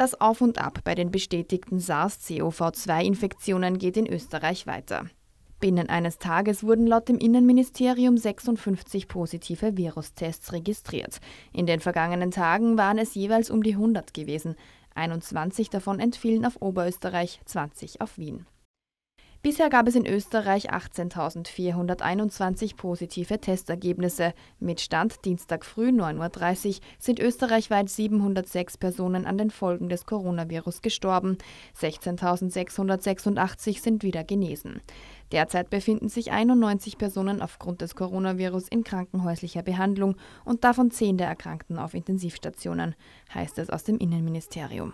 Das Auf und Ab bei den bestätigten SARS-CoV-2-Infektionen geht in Österreich weiter. Binnen eines Tages wurden laut dem Innenministerium 56 positive Virustests registriert. In den vergangenen Tagen waren es jeweils um die 100 gewesen. 21 davon entfielen auf Oberösterreich, 20 auf Wien. Bisher gab es in Österreich 18.421 positive Testergebnisse. Mit Stand Dienstag früh 9.30 Uhr sind österreichweit 706 Personen an den Folgen des Coronavirus gestorben. 16.686 sind wieder genesen. Derzeit befinden sich 91 Personen aufgrund des Coronavirus in krankenhäuslicher Behandlung und davon 10 der Erkrankten auf Intensivstationen, heißt es aus dem Innenministerium.